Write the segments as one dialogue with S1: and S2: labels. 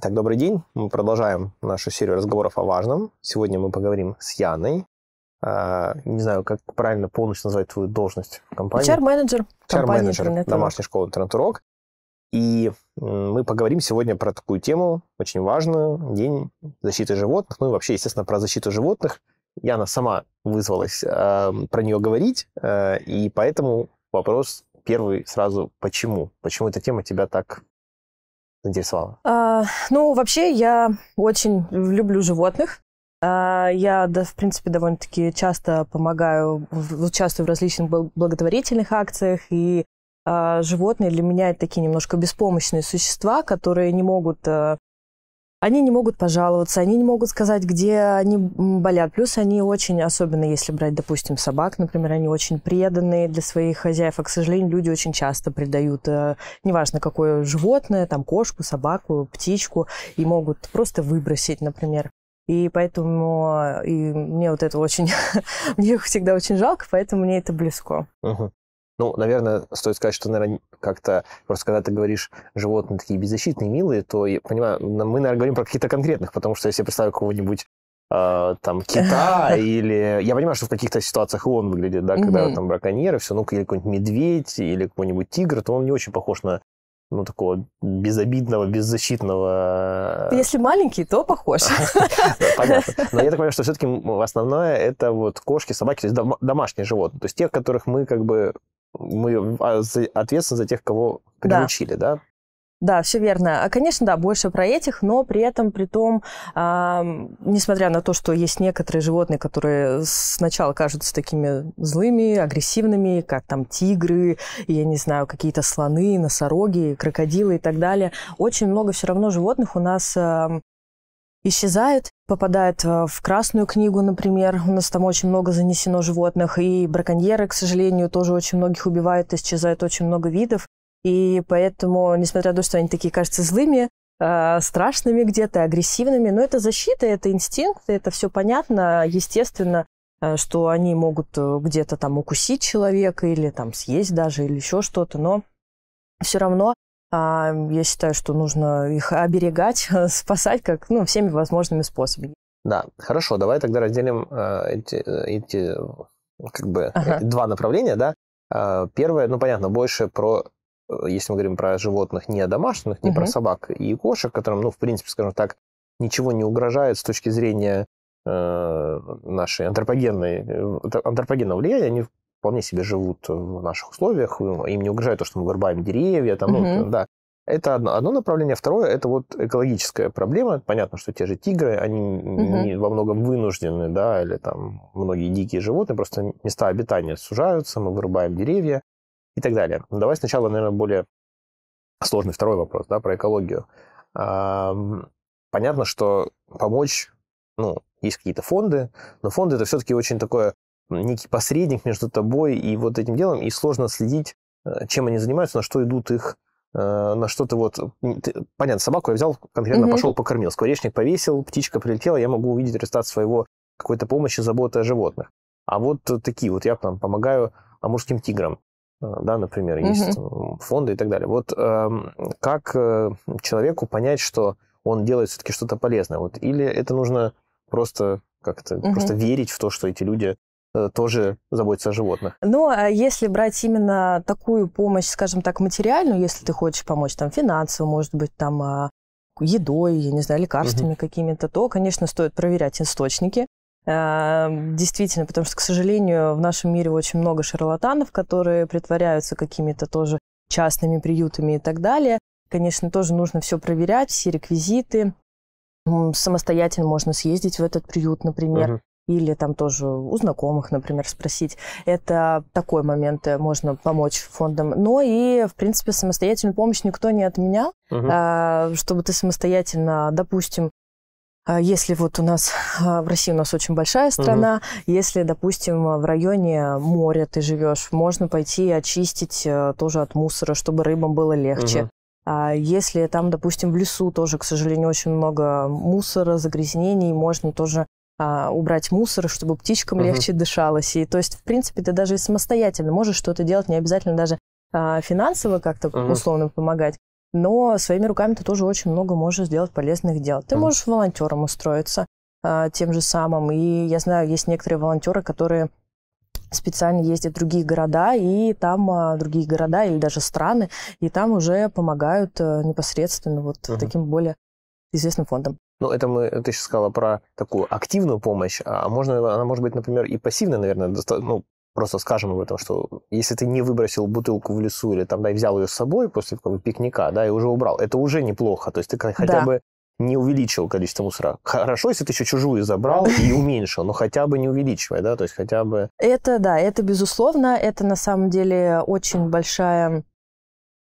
S1: Так, добрый день. Мы продолжаем нашу серию разговоров о важном. Сегодня мы поговорим с Яной. А, не знаю, как правильно полностью назвать твою должность в компании.
S2: HR-менеджер. HR-менеджер домашней
S1: школы интернет-урок. И мы поговорим сегодня про такую тему, очень важную, День защиты животных, ну и вообще, естественно, про защиту животных, Яна сама вызвалась э, про нее говорить, э, и поэтому вопрос первый сразу, почему? Почему эта тема тебя так заинтересовала?
S2: А, ну, вообще, я очень люблю животных. А, я, да, в принципе, довольно-таки часто помогаю, участвую в различных благотворительных акциях, и а, животные для меня это такие немножко беспомощные существа, которые не могут э, они не могут пожаловаться, они не могут сказать, где они болят. Плюс они очень, особенно если брать, допустим, собак, например, они очень преданные для своих хозяев. А, к сожалению, люди очень часто предают, э, неважно, какое животное, там, кошку, собаку, птичку, и могут просто выбросить, например. И поэтому э, и мне вот это очень, мне их всегда очень жалко, поэтому мне это близко.
S1: Ага. Ну, наверное, стоит сказать, что, наверное, как-то просто когда ты говоришь животные такие беззащитные, милые, то, я понимаю, мы, наверное, говорим про какие-то конкретных, потому что если я представлю кого нибудь а, там кита или... Я понимаю, что в каких-то ситуациях он выглядит, да, когда там браконьеры, все, ну, или какой-нибудь медведь, или какой-нибудь тигр, то он не очень похож на ну, такого безобидного, беззащитного... Э,
S2: если маленький, то похож.
S1: Понятно. Но я так понимаю, что все-таки основное это вот кошки, собаки, то есть домашние животные. То есть тех, которых мы как бы мы а, ответственны за тех, кого приучили, да? да?
S2: Да, все верно. А, конечно, да, больше про этих, но при этом, при том, э, несмотря на то, что есть некоторые животные, которые сначала кажутся такими злыми, агрессивными, как там тигры, я не знаю, какие-то слоны, носороги, крокодилы и так далее, очень много все равно животных у нас э, исчезает попадает э, в Красную книгу, например. У нас там очень много занесено животных. И браконьеры, к сожалению, тоже очень многих убивают, исчезает очень много видов. И поэтому, несмотря на то, что они такие кажутся злыми, э, страшными где-то, агрессивными, но это защита, это инстинкт, это все понятно, естественно, э, что они могут где-то там укусить человека или там съесть даже, или еще что-то, но все равно а, я считаю, что нужно их оберегать, спасать как, ну, всеми возможными способами.
S1: Да, хорошо, давай тогда разделим а, эти, э, эти, как бы, ага. эти два направления, да. А, первое, ну, понятно, больше про, э, если мы говорим про животных не домашних, не угу. про собак и кошек, которым, ну, в принципе, скажем так, ничего не угрожает с точки зрения э, нашей антропогенной, антропогенного влияния, они, в вполне себе живут э, в наших условиях, им не угрожает то, что мы вырубаем деревья, там, угу. ну, да. Это одно, одно направление. Второе – это вот экологическая проблема. Понятно, что те же тигры, они угу. не, во многом вынуждены, да, или там многие дикие животные, просто места обитания сужаются, мы вырубаем деревья и так далее. Но давай сначала, наверное, более сложный второй вопрос, да, про экологию. А, понятно, что помочь, ну, есть какие-то фонды, но фонды это все-таки очень такое ну, некий посредник между тобой и вот этим делом, и сложно следить, э, чем они занимаются, на что идут их э, на что-то вот... понятно, собаку я взял, конкретно угу. пошел покормил. Скворечник повесил, птичка прилетела, я могу увидеть результат своего какой-то помощи, заботы о животных. А вот такие вот я там помогаю амурским тиграм, э, да, например, есть угу. фонды и так далее. Вот эм, как человеку понять, что он делает все-таки что-то полезное? Вот или это нужно просто как-то угу. просто верить в то, что эти люди Э, тоже заботится о животных.
S2: Но ну, а если брать именно такую помощь, скажем так, материальную, если ты хочешь помочь там финансово, может быть, там а, едой, я не знаю, лекарствами угу. какими-то, то, конечно, стоит проверять источники. А, действительно, потому что, к сожалению, в нашем мире очень много шарлатанов, которые притворяются какими-то тоже частными приютами и так далее. Конечно, тоже нужно все проверять, все реквизиты. Самостоятельно можно съездить в этот приют, например. Угу или там тоже у знакомых, например, спросить. Это такой момент, э, можно помочь фондам. Но и, в принципе, самостоятельную помощь никто не отменял, угу. чтобы ты самостоятельно, допустим, а, если вот у нас а, в России у нас очень большая страна, угу. если, допустим, в районе моря ты живешь, можно пойти и очистить э, тоже от мусора, чтобы рыбам было легче. Угу. А если там, допустим, в лесу тоже, к сожалению, очень много мусора, загрязнений, можно тоже а, убрать мусор, чтобы птичкам угу. легче дышалось. И то есть, в принципе, ты даже самостоятельно можешь что-то делать, не обязательно даже а, финансово как-то угу. условно помогать. Но своими руками ты тоже очень много можешь сделать полезных дел. Ты угу. можешь волонтером устроиться а, тем же самым. И я знаю, есть некоторые волонтеры, которые специально ездят в другие города, и там а, другие города или даже страны, и там уже помогают а, непосредственно вот угу. таким более известным фондом.
S1: Ну, это мы, ты сейчас сказала про такую активную помощь, а можно, она может быть, например, и пассивная, наверное, доста- ну, просто скажем об этом, что если ты не выбросил бутылку в лесу или там, да, и взял ее с собой после какого-то пикника, да, и уже убрал, это уже неплохо, то есть ты хотя да. бы не увеличил количество мусора. Хорошо, если ты еще чужую забрал и уменьшил, но хотя бы не увеличивай, да, то есть хотя бы...
S2: Это, да, это безусловно, это на самом деле очень большая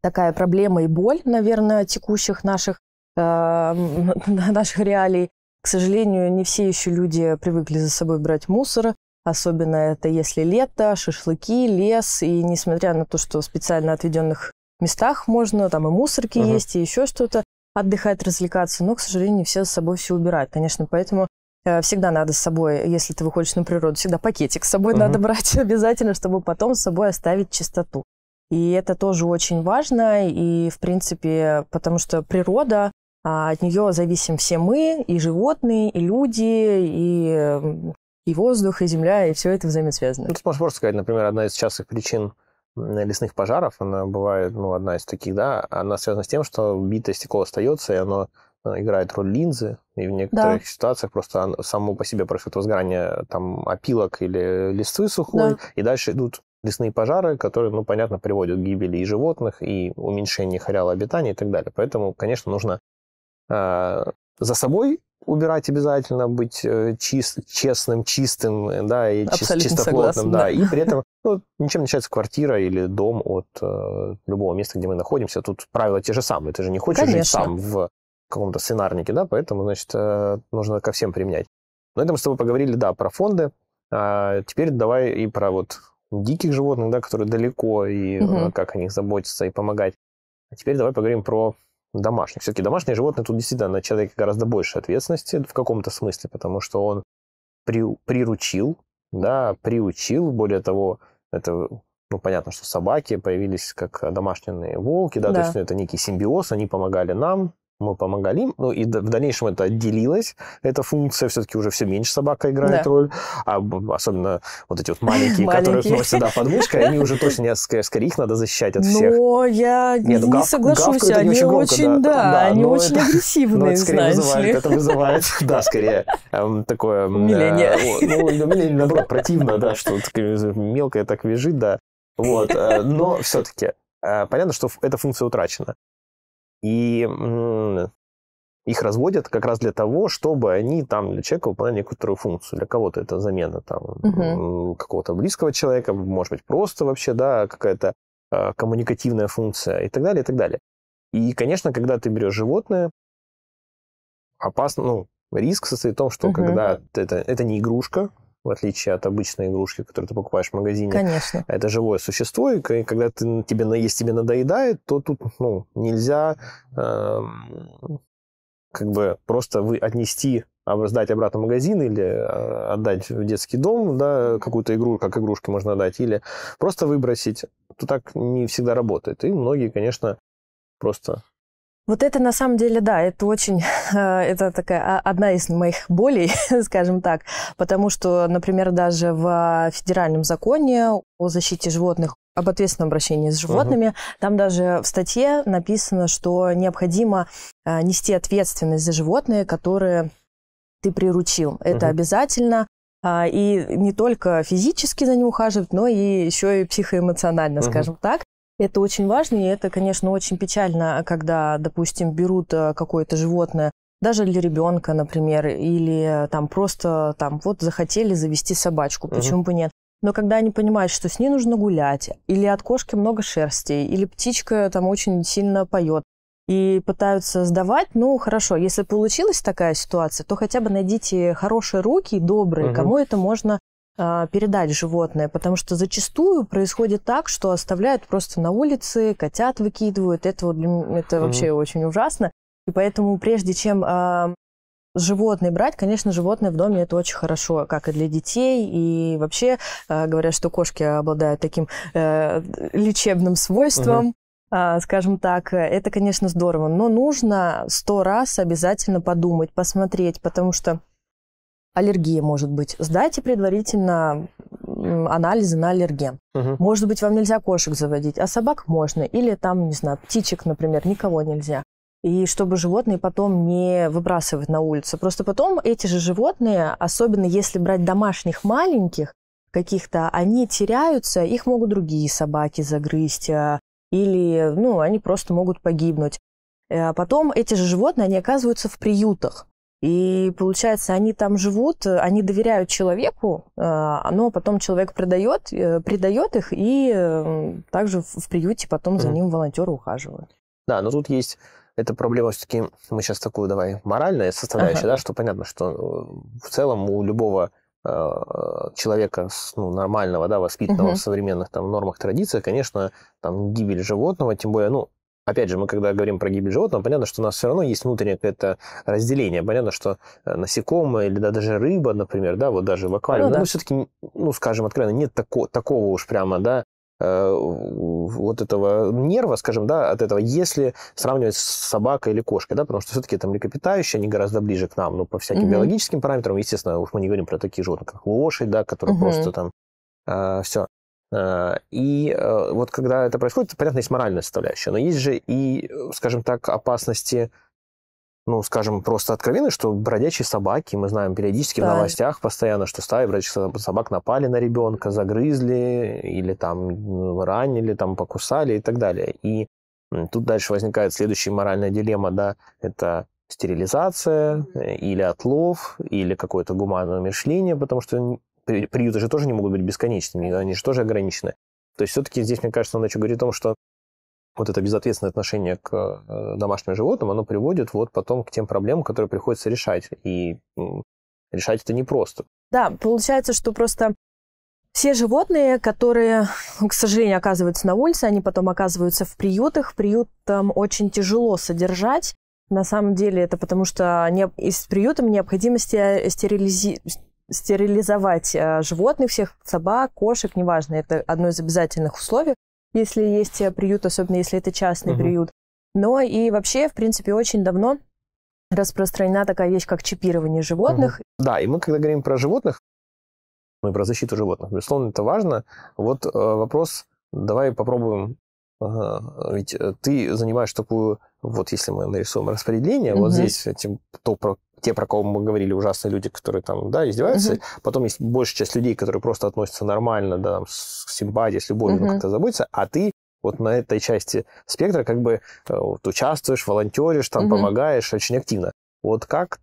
S2: такая проблема и боль, наверное, текущих наших Э, наших реалий. К сожалению, не все еще люди привыкли за собой брать мусор, особенно это если лето, шашлыки, лес, и несмотря на то, что в специально отведенных местах можно, там и мусорки uh-huh. есть, и еще что-то, отдыхать, развлекаться, но, к сожалению, не все за собой все убирают, конечно, поэтому э, всегда надо с собой, если ты выходишь на природу, всегда пакетик с собой uh-huh. надо брать обязательно, чтобы потом с собой оставить чистоту. И это тоже очень важно, и, в принципе, потому что природа, а, от нее зависим все мы, и животные, и люди, и,
S1: и воздух, и земля, и все это взаимосвязано. Ну, тут можно сказать, например, одна из частых причин лесных пожаров, она бывает, ну, одна из таких, да, она связана с тем, что битое стекло остается, и оно э, играет роль линзы, и в некоторых да. ситуациях просто само по себе происходит возгорание там опилок или листвы сухой, да. и дальше идут лесные пожары, которые, ну, понятно, приводят к гибели и животных, и уменьшению ареала обитания и так далее. Поэтому, конечно, нужно Э, за собой убирать обязательно, быть э, чист, честным, чистым, э, да, и чис, чистоплотным, согласна, да. да, и при этом ну, ничем не отличается квартира или дом от э, любого места, где мы находимся. Тут правила те же самые, ты же не хочешь Конечно. жить сам в каком-то сценарнике, да, поэтому, значит, э, нужно ко всем применять. На этом мы с тобой поговорили, да, про фонды, а теперь давай и про вот диких животных, да, которые далеко, и угу. как о них заботиться и помогать. А теперь давай поговорим про домашних. Все-таки домашние животные тут действительно на человека гораздо больше ответственности в каком-то смысле, потому что он при, приручил, да, приучил, более того, это ну, понятно, что собаки появились как домашние волки, да, да. то есть ну, это некий симбиоз, они помогали нам, мы помогали им, ну и в дальнейшем это отделилось, эта функция, все-таки уже все меньше собака играет да. роль, а особенно вот эти вот маленькие, которые носят да, под они уже точно, не, скорее их надо защищать от всех. Но
S2: я Нет, ну, не гав, соглашусь, они очень, громко, очень да, да, да, они очень это, агрессивные, это скорее знаешь вызывает, ли. Это вызывает,
S1: да, скорее эм, такое... Умиление. Э, ну, ну, умиление, наоборот, противно, да, что мелкая так вяжет, да. Вот, э, но все-таки э, Понятно, что эта функция утрачена. И их разводят как раз для того, чтобы они там для человека выполняли некоторую функцию. Для кого-то это замена там угу. какого-то близкого человека, может быть, просто вообще, да, какая-то э, коммуникативная функция и так далее, и так далее. И, конечно, когда ты берешь животное, опасно, ну, риск состоит в том, что угу. когда это, это не игрушка, в отличие от обычной игрушки, которую ты покупаешь в магазине. Конечно. Это живое существо, и когда ты, тебе, если тебе надоедает, то тут ну, нельзя э, как бы просто вы отнести сдать обратно в магазин или э, отдать в детский дом, да, какую-то игру, как игрушки можно отдать, или просто выбросить, то так не всегда работает. И многие, конечно, просто
S2: вот это на самом деле, да, это очень, э, это такая а, одна из моих болей, скажем так, потому что, например, даже в э, федеральном законе о защите животных об ответственном обращении с животными. Угу. Там даже в статье написано, что необходимо э, нести ответственность за животные, которые ты приручил. Это угу. обязательно. А, и не только физически за ним ухаживать, но и еще и психоэмоционально, угу. скажем так. Это очень важно, и это, конечно, очень печально, когда, допустим, берут э, какое-то животное, даже для ребенка, например, или э, там просто там вот захотели завести собачку, почему uh-huh. бы нет. Но когда они понимают, что с ней нужно гулять, или от кошки много шерсти, или птичка там очень сильно поет, и пытаются сдавать, ну хорошо, если получилась такая ситуация, то хотя бы найдите хорошие руки, добрые, угу. кому это можно а, передать животное, потому что зачастую происходит так, что оставляют просто на улице, котят выкидывают, это, вот, это mm-hmm. вообще очень ужасно. И поэтому прежде чем э, а, животное брать, конечно, животное в доме это очень хорошо, как и для детей, и вообще э, а, говорят, что кошки обладают таким э, лечебным свойством. Mm-hmm скажем так, это, конечно, здорово, но нужно сто раз обязательно подумать, посмотреть, потому что аллергия может быть. Сдайте предварительно анализы на аллерген. Угу. Может быть, вам нельзя кошек заводить, а собак можно. Или там, не знаю, птичек, например, никого нельзя. И чтобы животные потом не выбрасывать на улицу. Просто потом эти же животные, особенно если брать домашних маленьких каких-то, они теряются, их могут другие собаки загрызть. А, или, ну, они просто могут погибнуть. Э, а потом эти же животные, они оказываются в приютах. И получается, они там живут, они доверяют человеку, а, но потом человек продает, э, предает их, и э, также в приюте потом за ним волонтеры ухаживают.
S1: Да, но тут есть эта проблема все-таки, мы сейчас такую давай моральная составляющая, ага. да, что понятно, что э, в целом у любого а, человека ну, нормального, да, воспитанного угу. в современных там нормах, традициях, конечно, там гибель животного, тем более, ну, опять же, мы когда говорим про гибель животного, понятно, что у нас все равно есть внутреннее какое-то разделение. Понятно, что э, насекомое или да, даже рыба, например, да, вот даже в аквариуме, ну, ну да. ну все-таки, ну, скажем откровенно, нет тако, такого уж прямо, да, э, вот этого нерва, скажем, да, от этого, если сравнивать с собакой или кошкой, да, потому что все-таки это млекопитающие, они гораздо ближе к нам, ну, по всяким mm-hmm. биологическим параметрам, естественно, уж мы не говорим про такие животные, как лошадь, да, которые mm-hmm. просто там э, все. Э, и э, вот когда это происходит, понятно, есть моральная составляющая, но есть же и, э, скажем так, опасности ну, скажем, просто откровенно, что бродячие собаки, мы знаем периодически да. в новостях постоянно, что стаи бродячих собак напали на ребенка, загрызли или там ранили, там покусали и так далее. И тут дальше возникает следующая моральная дилемма, да, это стерилизация или отлов, или какое-то гуманное умершление, потому что приюты же тоже не могут быть бесконечными, они же тоже ограничены. То есть все-таки здесь, мне кажется, он еще говорит о том, что вот это безответственное отношение к э, домашним животным, оно приводит вот потом к тем проблемам, которые приходится решать. И решать это непросто.
S2: Да, получается, что просто все животные, которые, к сожалению, оказываются на улице, они потом оказываются в приютах. Приют там очень тяжело содержать. На самом деле это потому, что не, из приютом необходимости стерилизи стерилизовать э, животных всех, собак, кошек, неважно, это одно из обязательных условий, если есть э, приют, особенно если это частный угу. приют. Но и вообще, в принципе, очень давно распространена такая вещь, как чипирование животных.
S1: Угу. Да, и мы, когда говорим про животных, мы про защиту животных, безусловно, это важно. Вот э, вопрос, давай попробуем Ага, ведь э, ты занимаешь такую, вот если мы нарисуем распределение, угу. вот здесь этим то, про те, про кого мы говорили, ужасные люди, которые там, да, издеваются. Угу. Потом есть большая часть людей, которые просто относятся нормально, да, с симпатией, с любовью, угу. как-то заботятся, а ты вот на этой части спектра как бы э, вот, участвуешь, волонтеришь, там, угу. помогаешь очень активно. Вот как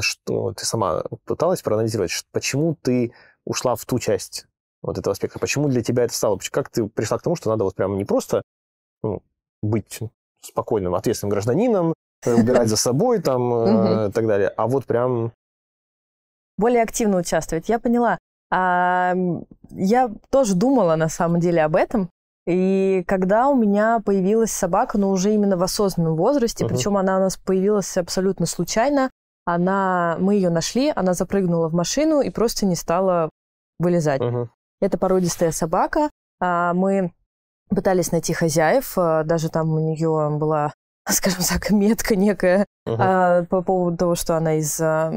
S1: что ты сама пыталась проанализировать, почему ты ушла в ту часть вот этого спектра, почему для тебя это стало, как ты пришла к тому, что надо вот прям не просто ну, быть спокойным, ответственным гражданином, убирать за собой там э, и так далее. А вот прям...
S2: Более активно участвовать, я поняла. А, я тоже думала на самом деле об этом, и когда у меня появилась собака, но уже именно в осознанном возрасте, uh-huh. причем она у нас появилась абсолютно случайно, она, мы ее нашли, она запрыгнула в машину и просто не стала вылезать. Uh-huh. Это породистая собака. А, мы пытались найти хозяев, а, даже там у нее была скажем так, метка некая угу. а, по поводу того, что она из, а,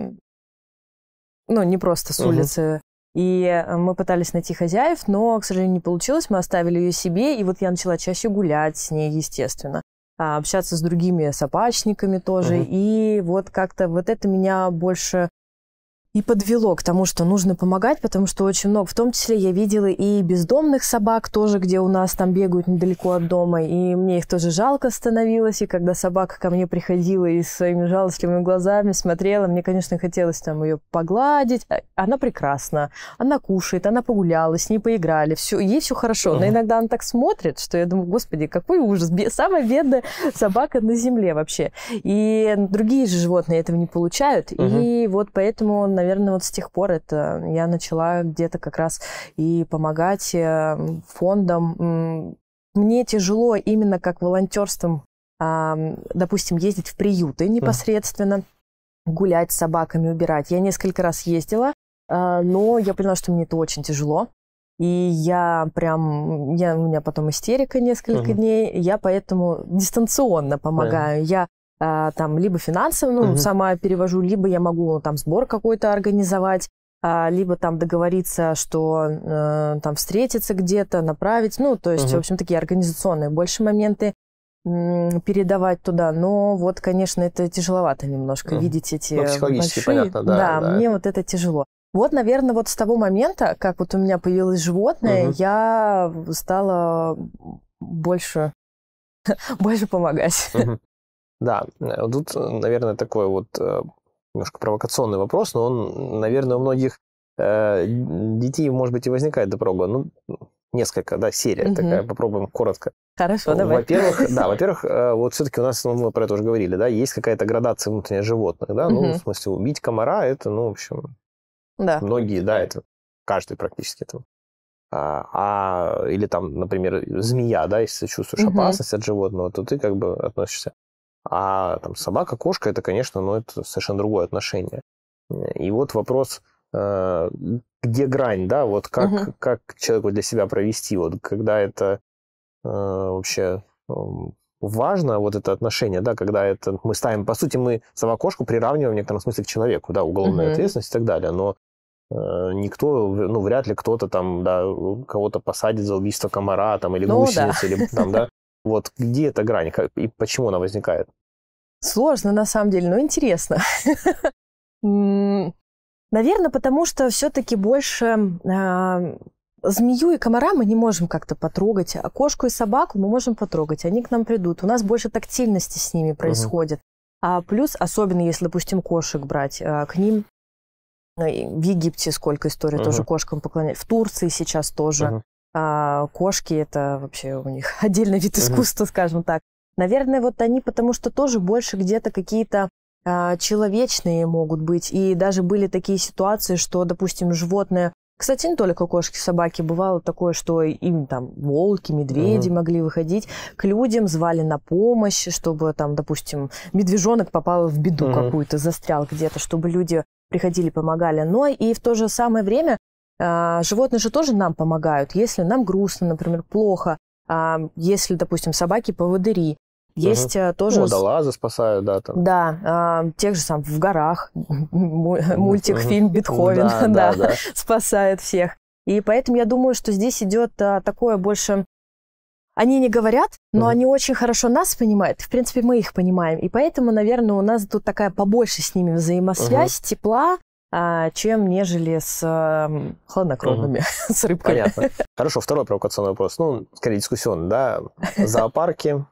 S2: ну, не просто с угу. улицы. И э, мы пытались найти хозяев, но, к сожалению, не получилось. Мы оставили ее себе, и вот я начала чаще гулять с ней, естественно, а общаться с другими собачниками тоже. Угу. И вот как-то вот это меня больше и подвело к тому, что нужно помогать, потому что очень много, в том числе я видела и бездомных собак тоже, где у нас там бегают недалеко от дома, и мне их тоже жалко становилось, и когда собака ко мне приходила и своими жалостливыми глазами смотрела, мне, конечно, хотелось там ее погладить. Э, она прекрасна, она кушает, она погуляла, с ней поиграли, все, ей все хорошо, но иногда она так смотрит, что я думаю, господи, какой ужас, самая бедная собака на земле вообще. И другие же животные этого не получают, и вот поэтому, наверное, наверное, вот с тех пор это я начала где-то как раз и помогать эм, фондам. Мне тяжело именно как волонтерством, допустим, ездить в приюты непосредственно, гулять с собаками, убирать. Я несколько раз ездила, а, но я поняла, что мне это очень тяжело. И я прям, я, у меня потом истерика несколько угу. дней, я поэтому дистанционно помогаю. Понятно. Я а, там либо финансово, ну, угу. сама перевожу, либо я могу ну, там сбор какой-то организовать, а, либо там договориться, что э, там встретиться где-то, направить, ну, то есть, угу. в общем, такие организационные больше моменты передавать туда, но вот, конечно, это тяжеловато немножко mm. видеть эти ну, психологически большие... понятно, да, да, да. Мне вот это тяжело. Вот, наверное, вот с того момента, как вот у меня появилось животное, mm-hmm. я стала больше больше помогать. Mm-hmm.
S1: Да, э, тут, э, наверное, такой вот э, немножко провокационный вопрос, но он, наверное, у многих детей, может быть, и возникает до порога. Ну, несколько, да, серия угу. такая, попробуем коротко.
S2: Хорошо, давай. Во-первых, да,
S1: во-первых, вот все-таки у нас, ну, мы про это уже говорили, да, есть какая-то градация внутренних животных, да, ну, угу. в смысле, убить комара, это, ну, в общем, да. многие, да, это, каждый практически это. А, а или там, например, змея, да, если ты чувствуешь угу. опасность от животного, то ты как бы относишься. А там собака, кошка, это, конечно, ну, это совершенно другое отношение. И вот вопрос, э, где грань, да, вот как, угу. как человеку для себя провести, вот когда это э, вообще э, важно вот это отношение, да, когда это мы ставим, по сути, мы собакошку приравниваем в некотором смысле к человеку, да, уголовная угу. ответственность и так далее, но никто, ну, вряд ли кто-то там, да, кого-то посадит за убийство комара там или ну, гусеницы, да. или там, да, вот где эта грань и почему она возникает?
S2: Сложно, на самом деле, но интересно. Наверное, потому что все-таки больше а, змею и комара мы не можем как-то потрогать, а кошку и собаку мы можем потрогать, они к нам придут. У нас больше тактильности с ними происходит. А плюс, особенно если, допустим, кошек брать, а, к ним ну, в Египте сколько историй тоже кошкам поклонять, в Турции сейчас тоже. А кошки это вообще у них отдельный вид искусства, скажем так. Наверное, вот они, потому что тоже больше где-то какие-то э, человечные могут быть. И даже были такие ситуации, что, допустим, животное кстати, не только кошки, собаки. Бывало такое, что им там волки, медведи mm-hmm. могли выходить к людям, звали на помощь, чтобы там, допустим, медвежонок попал в беду mm-hmm. какую-то, застрял где-то, чтобы люди приходили, помогали. Но и в то же самое время а, животные же тоже нам помогают. Если нам грустно, например, плохо, а, если, допустим, собаки поводыри, есть угу. тоже... Водолазы
S1: спасают, да. Там.
S2: Да, э, тех же сам в горах, э, мультик, фильм Бетховен, да, да, да, спасает всех. И поэтому я думаю, что здесь идет э, такое больше они не говорят, но mm они очень хорошо нас понимают. В принципе, мы их понимаем. И поэтому, наверное, у нас тут такая побольше с ними взаимосвязь, mm тепла, а, чем нежели с а, хладнокровными, mm
S1: с рыбками. Понятно. Хорошо, второй провокационный вопрос. Ну, скорее дискуссионный, да? Зоопарки,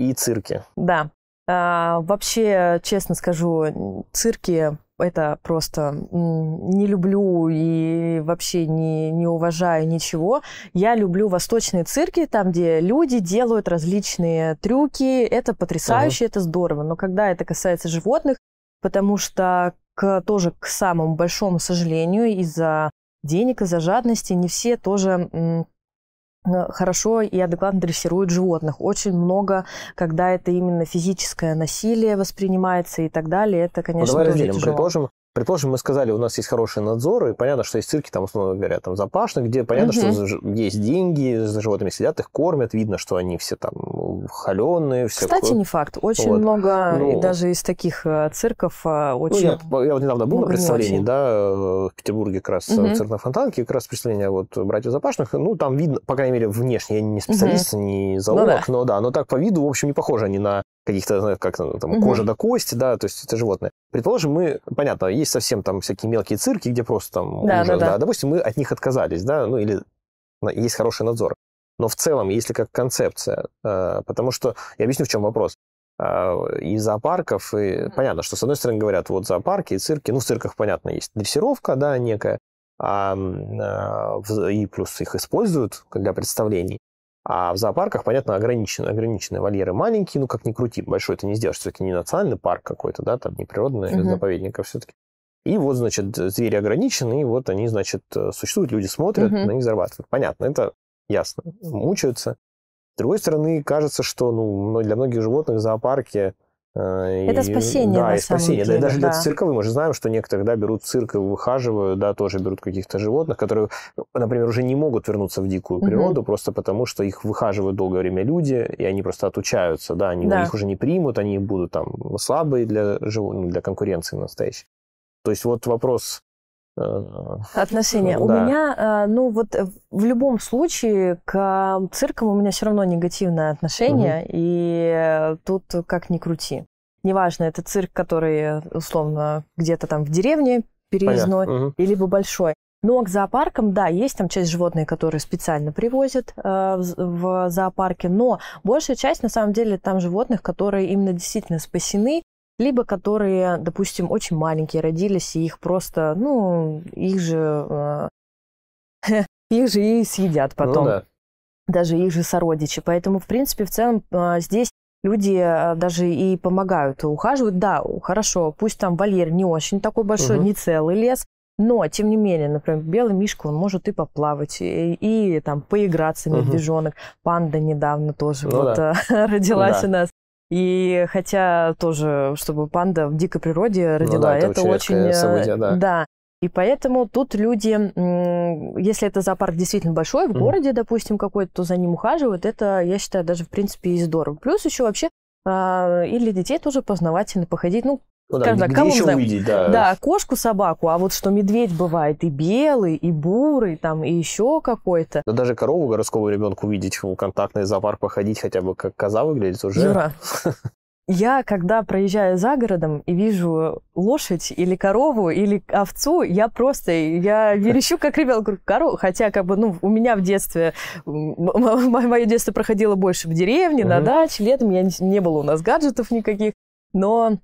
S1: и цирки.
S2: Да. А, вообще, честно скажу, цирки это просто не люблю и вообще не, не уважаю ничего. Я люблю восточные цирки, там, где люди делают различные трюки. Это потрясающе, uh это здорово. Но когда это касается животных, потому что к, тоже к самому большому сожалению из-за денег, из-за жадности не все тоже Э, хорошо и адекватно дрессируют животных. Очень много, когда это именно физическое насилие воспринимается и так далее, это, конечно, ну, давай тоже разделим. тяжело. Предположим,
S1: Предположим, мы сказали, у нас есть хорошие надзоры, и понятно, что есть цирки, там, условно говоря, там, запашных, где понятно, угу. что есть деньги, за животными сидят, их кормят, видно, что они все там холеные. Все Кстати, такое. не факт. Очень вот. много, э, ну, даже
S2: из таких э, цирков э, ну, очень...
S1: Ну, я, я вот недавно был на представлении, да, в Петербурге как раз угу. цирк на Фонтанке, как раз представление а вот братьев запашных, ну, там видно, по крайней мере, внешне, я не специалист, угу. не ну зоолог, ну, да. но да, но так по виду, в общем, не похожи они на каких-то, как там, угу. кожа до кости, да, то есть это животное. Предположим, мы, понятно, есть совсем там всякие мелкие цирки, где просто там да, ужас, да, да. да, допустим, мы от них отказались, да, ну или есть хороший надзор. Но в целом, если как концепция, э, потому что, я объясню, в чем вопрос а, и зоопарков, и понятно, что с одной стороны говорят, вот зоопарки и цирки, ну в цирках, понятно, есть дрессировка, да, некая, а, и плюс их используют для представлений. А в зоопарках, понятно, ограничены, ограничены вольеры маленькие, ну как ни крути, большой это не сделаешь, все-таки не национальный парк какой-то, да, там не природный угу. заповедник, а все-таки. И вот, значит, звери ограничены, и вот они, значит, э, существуют, люди смотрят, угу. на них зарабатывают. Понятно, это ясно, мучаются. С другой стороны, кажется, что ну, для многих животных зоопарки Э, Это и, э, спасение, да, на и спасение. Деле, да, даже да. цирковых мы же знаем, что некоторые да, берут цирк и выхаживают, да, тоже берут каких-то животных, которые, например, уже не могут вернуться в дикую природу, угу. просто потому что их выхаживают долгое время люди, и они просто отучаются, да, они да. их уже не примут, они будут там слабые для, жив... Ну, для конкуренции настоящей. То есть вот вопрос отношение
S2: э, Да. У меня, э, ну вот в любом случае к э, циркам у меня все равно негативное отношение, угу. и тут как ни крути. Неважно, это цирк, который условно где-то там в деревне переездной, Понятно. угу. или большой. Но ну, а к зоопаркам, да, есть там часть животных, которые специально привозят э, в, в зоопарке, но большая часть, на самом деле, там животных, которые именно действительно спасены, либо которые, допустим, очень маленькие родились, и их просто, ну, их же, э, их же и съедят ну потом. Ну, да. Даже их же сородичи. Поэтому, в принципе, в целом э, здесь люди э, даже и помогают, ухаживают. Да, хорошо, пусть там вольер не очень такой большой, угу. не целый лес, но, тем не менее, например, белый мишка, он может и поплавать, и, и там поиграться медвежонок. Угу. Панда недавно тоже ну, вот да. родилась да. у нас. И хотя тоже, чтобы панда в дикой природе родила, ну, да, это, это очень... очень... Э, событие, да. да. И поэтому тут люди, если это зоопарк действительно большой, в городе, допустим, какой-то, то за ним ухаживают. Это, я считаю, даже, в принципе, и здорово. Плюс еще вообще а, и для детей тоже познавательно походить. Ну, ну да, каждый, где кому еще увидеть, да. Да, э, кошку, собаку, а вот что медведь бывает и
S1: белый, и бурый, там, и еще какой-то. Да даже корову городского ребенка увидеть в контактный зоопарк походить хотя бы как коза выглядит уже. Юра,
S2: Я, когда проезжаю за городом и вижу лошадь или корову или овцу, я просто, я верещу как ребенок, корову. Хотя, как бы, ну, у меня в детстве, мое детство проходило больше в деревне, на даче, летом я не, не было у нас гаджетов никаких, но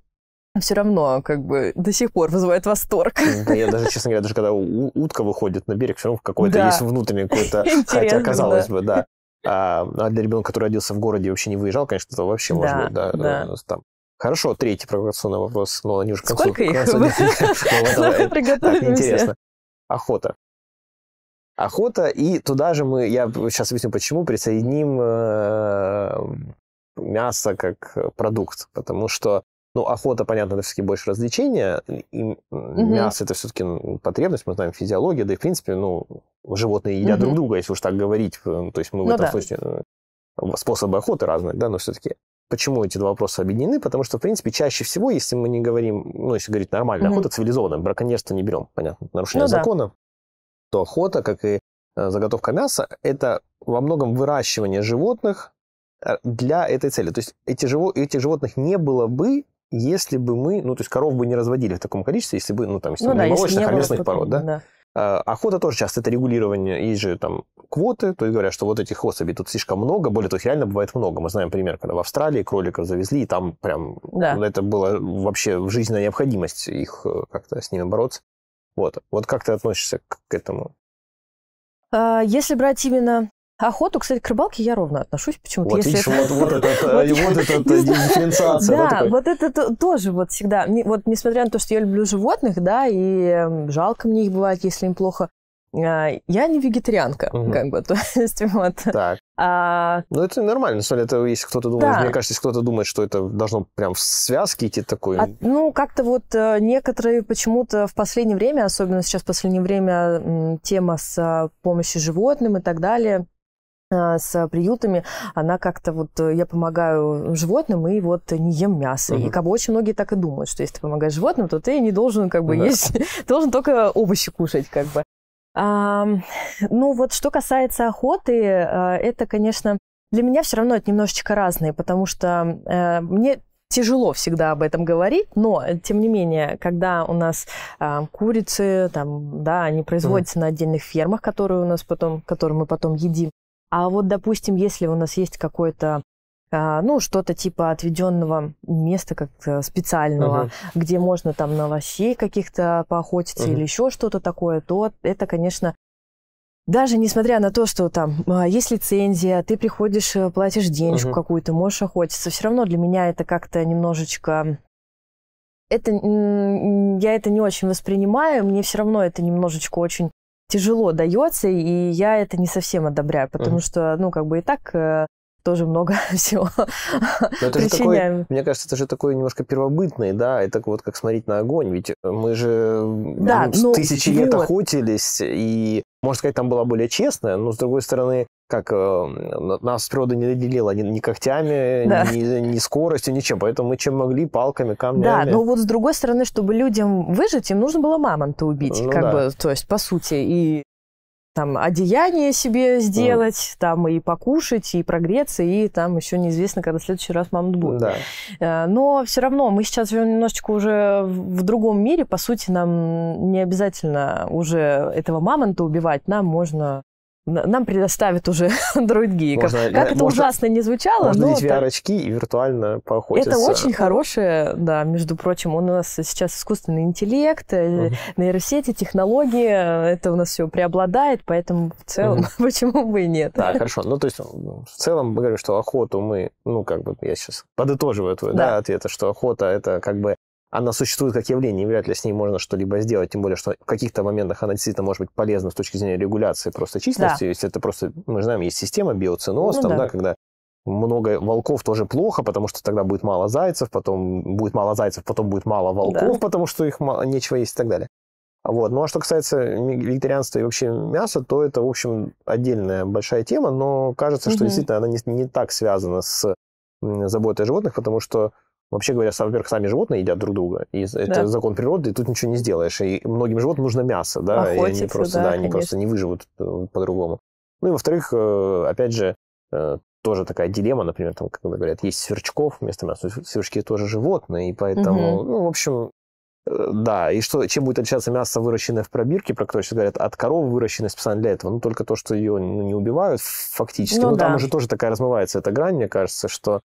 S2: все равно, как бы, до сих пор вызывает восторг.
S1: Я даже, честно говоря, даже когда утка выходит на берег, все равно какой-то да. есть внутренний какой-то... Хотя, казалось да. бы, да. А, а, для ребенка, который родился в городе, вообще не выезжал, конечно, это вообще да, может быть, да, да. Э, там Хорошо, третий провокационный вопрос, но они уже к концу. Сколько их? Интересно. Охота. Охота, и туда же мы, я сейчас объясню почему, присоединим э, мясо как продукт, потому что ну, охота, понятно, это все-таки больше развлечения, и мясо это все-таки потребность, мы знаем физиология, да и, в принципе, ну, животные едят угу. друг друга, если уж так говорить. Э, то есть мы в ну этом да. случае э, способы охоты разные, да, но все-таки Почему эти два вопроса объединены? Потому что, в принципе, чаще всего, если мы не говорим, ну, если говорить нормально, mm-hmm. охота цивилизованная, браконьерство не берем, понятно, нарушение ну, закона, да. то охота, как и э, заготовка мяса, это во многом выращивание животных для этой цели. То есть эти живо- этих животных не было бы, если бы мы, ну, то есть коров бы не разводили в таком количестве, если бы, ну, там, если ну, бы да, не молочных, а местных пород, да? да. А, охота тоже часто это регулирование. Есть же там квоты, то есть говорят, что вот этих особей тут слишком много, более того, их реально бывает много. Мы знаем пример, когда в Австралии кроликов завезли, и там прям да. Ну, это было вообще жизненная необходимость их э, как-то с ними бороться. Вот. Вот как ты относишься к этому?
S2: А, если брать именно а охоту, кстати, к рыбалке я ровно отношусь почему-то. Вот, видишь, это... вот, вот это дифференциация. Да, вот это тоже вот всегда. Вот несмотря на то, что я люблю животных, да, и жалко мне их бывает, если им плохо, а, я не вегетарианка, угу. как
S1: бы, то есть вот. Так. А... Ну это нормально, смотри, это если кто-то думает, да. мне кажется, если кто-то думает, что это должно прям в связке идти такой. А,
S2: ну как-то вот э, некоторые почему-то в последнее время, особенно сейчас в последнее время тема с а, помощью животным и так далее, а, с приютами, она как-то вот, э, я помогаю животным и вот не ем мясо. Угу. И как бы очень многие так и думают, что если ты помогаешь животным, то ты не должен как бы да. есть, должен только овощи кушать как бы. А, ну вот что касается охоты, э, это, конечно, для меня все равно это немножечко разное, потому что э, мне тяжело всегда об этом говорить, но э, тем не менее, когда у нас э, курицы, там, да, они производятся mm. на отдельных фермах, которые у нас потом, которые мы потом едим, а вот, допустим, если у нас есть какое-то а, ну, что-то типа отведенного места как э, специального, uh где можно там на лосей каких-то поохотиться uh или еще что-то такое, то это, конечно, даже несмотря на то, что там а, есть лицензия, ты приходишь, э, платишь денежку uh какую-то, можешь охотиться, все равно для меня это как-то немножечко... Это, я это не очень воспринимаю, мне все равно это немножечко очень тяжело дается, и я это не совсем одобряю, потому что, ну, как бы и так э, тоже много всего Но это же такой,
S1: Мне кажется, это же такой немножко первобытный, да, это вот как смотреть на огонь, ведь э, мы же да, ну, ну, тысячи вот. лет охотились, и, можно сказать, там была более честная, но, с другой стороны, как эм, нас природа не наделила ни, ни когтями, да. ни, ни скоростью, ничем. Поэтому мы чем могли, палками, камнями. Да, но вот с
S2: другой стороны, чтобы людям выжить, им нужно было мамонта убить, ну, как да. бы, то есть, по сути, и там одеяние себе сделать, mm. там и покушать, и прогреться, и там еще неизвестно, когда в следующий раз мамонт будет. Да. Э, но все равно мы сейчас живем немножечко уже в другом мире, по сути, нам не обязательно уже этого мамонта убивать, нам можно нам предоставят уже Android Geek. Можно, как да, э, это можно, ужасно не звучало, можно но... Можно это... VR-очки
S1: и виртуально поохотиться. Это очень
S2: хорошее, да, между прочим, у нас сейчас искусственный интеллект, угу. нейросети, технологии, э, это у нас все преобладает, поэтому в целом угу. почему бы и нет.
S1: Да, хорошо. Ну, то есть в целом мы говорим, что охоту мы, ну, как бы я сейчас подытоживаю твой да. Да, ответ, что охота это как бы она существует как явление, и вряд ли с ней можно что-либо сделать, тем более, что в каких-то моментах она действительно может быть полезна с точки зрения регуляции просто численности, да. если это просто, мы знаем, есть система биоценоз, ну, там, да. да, когда много волков тоже плохо, потому что тогда будет мало зайцев, потом будет мало зайцев, потом будет мало ну волков, да. потому что их мало, нечего есть и так далее. Вот. Ну а что касается вегетарианства и вообще мяса, то это, в общем, отдельная большая тема, но кажется, что угу. действительно она не, не так связана с заботой о животных, потому что Вообще говоря, во-первых, сами животные едят друг друга. И это да. закон природы, и тут ничего не сделаешь. И многим животным нужно мясо, да, Охотиться, и они просто, да, да они просто не выживут э, по-другому. Ну и во-вторых, э, опять же, э, тоже такая дилемма, например, там, как говорят, есть сверчков вместо мяса. Сверчки тоже животные, и поэтому, угу. ну, в общем, да, и что, чем будет отличаться мясо, выращенное в пробирке, про которое сейчас говорят, от коровы, выращенной специально для этого? Ну, только то, что ее ну, не убивают фактически. Ну, ну да. там уже тоже такая размывается эта грань, мне кажется, что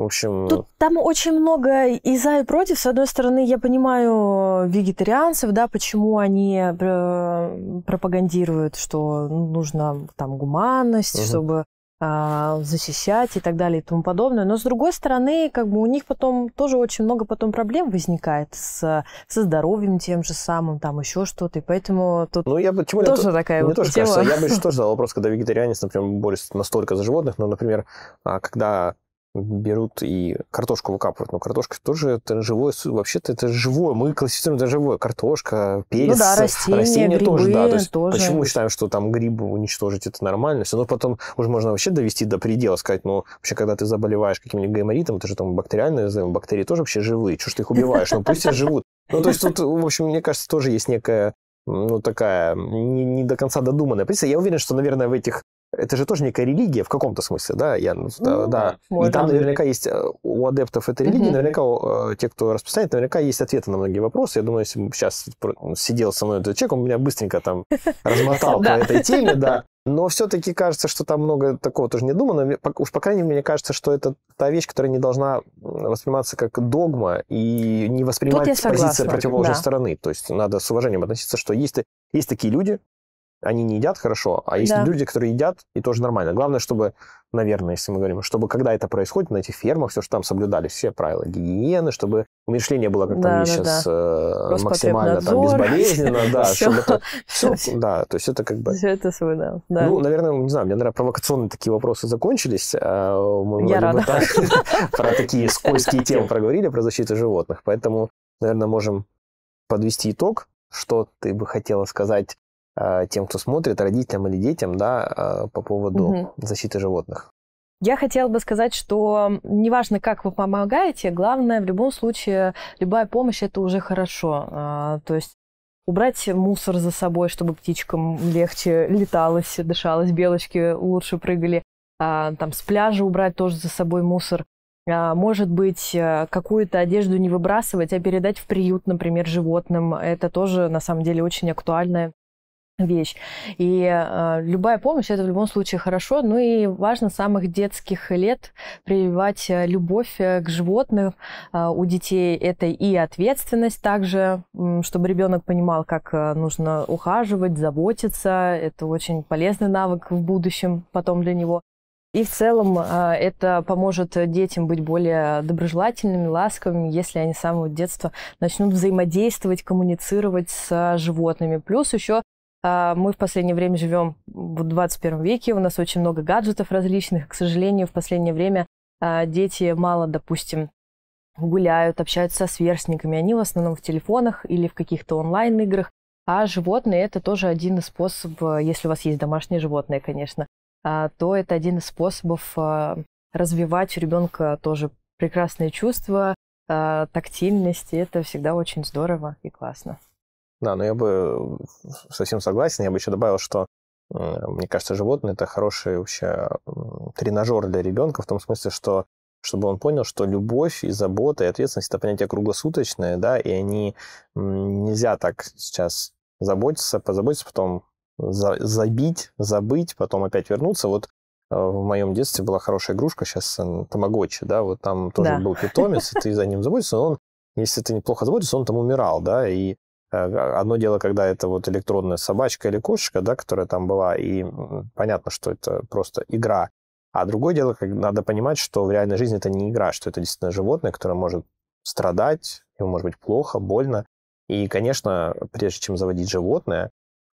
S1: в общем... Тут э,
S2: там очень много и за, и против. С одной стороны, я понимаю вегетарианцев, да, почему они э, пропагандируют, что нужна там гуманность, угу. чтобы а, защищать и так далее и тому подобное. Но с другой стороны, как бы у них потом тоже очень много потом проблем возникает с, со здоровьем тем же самым, там еще что-то. И поэтому тут ну, я бы,
S1: тем более, тоже то, такая мне вот тоже тема. Кажется, я бы тоже задал вопрос, когда вегетарианец, например, борется настолько за животных, но, например, а, когда берут и картошку выкапывают. Но картошка тоже это живое, вообще-то это живое, мы классифицируем это живое. Картошка, перец, ну да, э, растения, растения грибы тоже, да. То есть тоже. Почему считаем, что там грибы уничтожить это нормально? Все равно потом уже можно вообще довести до предела, сказать, ну вообще, когда ты заболеваешь каким-нибудь гайморитом, это же там бактериальные бактерии тоже вообще живые, что ж ты их убиваешь? Ну пусть они живут. Ну то есть тут, в общем, мне кажется, тоже есть некая ну, такая не, не до конца додуманная позиция. Я уверен, что, наверное, в этих это же тоже некая религия в каком-то смысле, да, я, ну, да, ну, да. И там наверняка есть э, у адептов этой религии, угу. наверняка у, э, те, кто распространяет, наверняка есть ответы на многие вопросы. Я думаю, если бы сейчас ну, сидел со мной этот человек, он меня быстренько там размотал по этой теме, да. Но все-таки кажется, что там много такого тоже не думано. Уж, по крайней мере, мне кажется, что это та вещь, которая не должна восприниматься как догма и не воспринимать позиция противоположной да. стороны. То есть надо с уважением относиться, что есть, есть такие люди, они не едят хорошо, а есть да. люди, которые едят, и тоже нормально. Главное, чтобы, наверное, если мы говорим, чтобы когда это происходит, на этих фермах все, что там соблюдали все правила гигиены, чтобы умершление было, как да, да, сейчас, да. максимально там, безболезненно, да, чтобы это все, да, то есть это как бы... Все это свой, да. Ну, наверное, не знаю, мне, наверное, провокационные такие вопросы закончились. А, мы Я рада. про такие скользкие темы проговорили, про защиту животных, поэтому, наверное, можем подвести итог, что ты бы хотела сказать Э, тем, кто смотрит, родителям или детям, да, э, по поводу угу. защиты животных.
S2: Я хотела бы сказать, что неважно, как вы помогаете, главное, в любом случае, любая помощь – это уже хорошо. А, то есть убрать мусор за собой, чтобы птичкам легче леталось, дышалось, белочки лучше прыгали. А, там с пляжа убрать тоже за собой мусор. А, может быть, э, какую-то одежду не выбрасывать, а передать в приют, например, животным. Это тоже, на самом деле, очень актуальная вещь. И э, любая помощь это в любом случае хорошо. Ну и важно с самых детских лет прививать э, любовь э, к животным э, у детей. Это и ответственность также, чтобы ребенок понимал, как э, нужно ухаживать, заботиться. Это очень полезный навык в будущем потом для него. И в целом это поможет детям быть более доброжелательными, ласковыми, если они с самого детства начнут взаимодействовать, коммуницировать с животными. Плюс еще а, мы в последнее время живем в 21 веке, у нас очень много гаджетов различных. К сожалению, в последнее время а, дети мало, допустим, гуляют, общаются со сверстниками. Они в основном в телефонах или в каких-то онлайн-играх. А животные – это тоже один из способов, если у вас есть домашние животные, конечно, а, то это один из способов развивать у ребенка тоже прекрасные чувства, тактильности. Это всегда очень здорово и классно.
S1: Да, но я бы совсем согласен. Я бы еще добавил, что мне кажется, животные это хороший вообще тренажер для ребенка в том смысле, что чтобы он понял, что любовь и забота и ответственность это понятие круглосуточное, да, и они нельзя так сейчас заботиться, позаботиться, потом за, забить, забыть, потом опять вернуться. Вот э, в моем детстве была хорошая игрушка, сейчас тамагочи, да, вот там тоже да. был питомец, и ты за ним заботишься, но он, если ты неплохо заботишься, он там умирал, да, и Э, одно дело, когда это вот электронная собачка или кошечка, да, которая там была, и понятно, что это просто игра. А другое дело, как надо понимать, что в реальной жизни это не игра, что это действительно животное, которое может страдать, ему может быть плохо, больно. И, конечно, прежде чем заводить животное,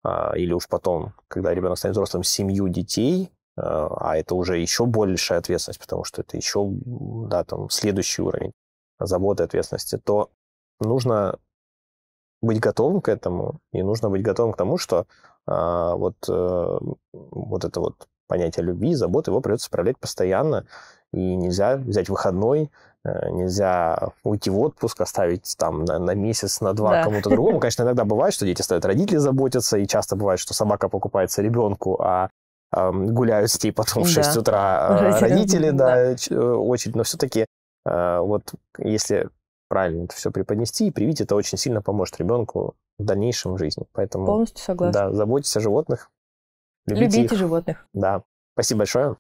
S1: а, или уж потом, когда ребенок станет взрослым, семью детей, э, а это уже еще большая ответственность, потому что это еще, да, там, следующий уровень заботы, ответственности, то нужно быть готовым к этому, и нужно быть готовым к тому, что а, вот, а, вот это вот понятие любви, заботы, его придется справлять постоянно, и нельзя взять выходной, э, нельзя уйти в отпуск, оставить там на, на месяц, на два да. кому-то другому. Конечно, иногда бывает, что дети ставят, родители заботятся, и часто бывает, что собака покупается ребенку, а гуляют с ней потом в 6 да. утра а, родители, родители да, да, э, очередь, но все-таки вот если правильно это все преподнести и привить, это очень сильно поможет ребенку в дальнейшем в жизни. Поэтому, Полностью согласен. Да, заботьтесь о животных. Любите, любите их. животных. Да. Спасибо большое.